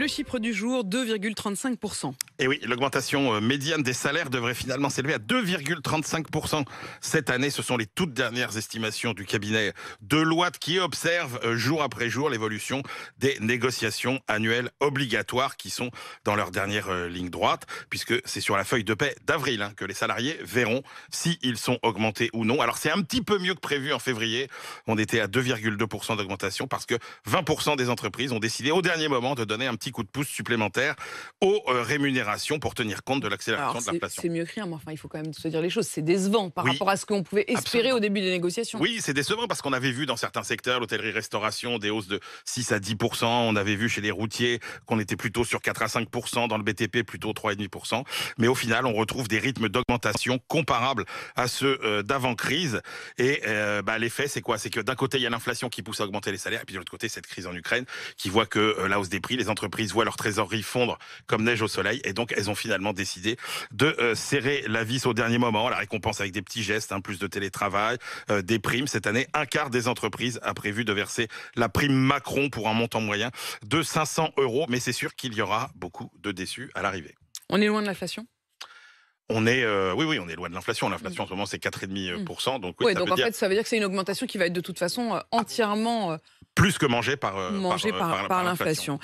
Le chiffre du jour, 2,35%. Et oui, l'augmentation euh, médiane des salaires devrait finalement s'élever à 2,35% cette année. Ce sont les toutes dernières estimations du cabinet de loi qui observe euh, jour après jour l'évolution des négociations annuelles obligatoires qui sont dans leur dernière euh, ligne droite, puisque c'est sur la feuille de paix d'avril hein, que les salariés verront s'ils ils sont augmentés ou non. Alors c'est un petit peu mieux que prévu en février. On était à 2,2% d'augmentation parce que 20% des entreprises ont décidé au dernier moment de donner un petit coup de pouce supplémentaire aux euh, rémunérations pour tenir compte de l'accélération de l'inflation. C'est mieux que mais enfin, il faut quand même se dire les choses. C'est décevant par rapport à ce qu'on pouvait espérer au début des négociations. Oui, c'est décevant parce qu'on avait vu dans certains secteurs, l'hôtellerie-restauration, des hausses de 6 à 10 On avait vu chez les routiers qu'on était plutôt sur 4 à 5 dans le BTP plutôt 3,5 Mais au final, on retrouve des rythmes d'augmentation comparables à ceux euh, d'avant-crise. Et euh, bah, l'effet, c'est quoi C'est que d'un côté, il y a l'inflation qui pousse à augmenter les salaires, et puis de l'autre côté, cette crise en Ukraine qui voit que la hausse des prix, les entreprises ils voient leur trésorerie fondre comme neige au soleil. Et donc, elles ont finalement décidé de euh, serrer la vis au dernier moment. La récompense avec des petits gestes, hein, plus de télétravail, euh, des primes. Cette année, un quart des entreprises a prévu de verser la prime Macron pour un montant moyen de 500 euros. Mais c'est sûr qu'il y aura beaucoup de déçus à l'arrivée. On est loin de l'inflation on est, euh, oui, oui, on est loin de l'inflation. L'inflation en ce moment, c'est 4,5%. Donc, oui, ça donc veut en dire... fait, ça veut dire que c'est une augmentation qui va être de toute façon entièrement. plus que mangée par, par, par l'inflation.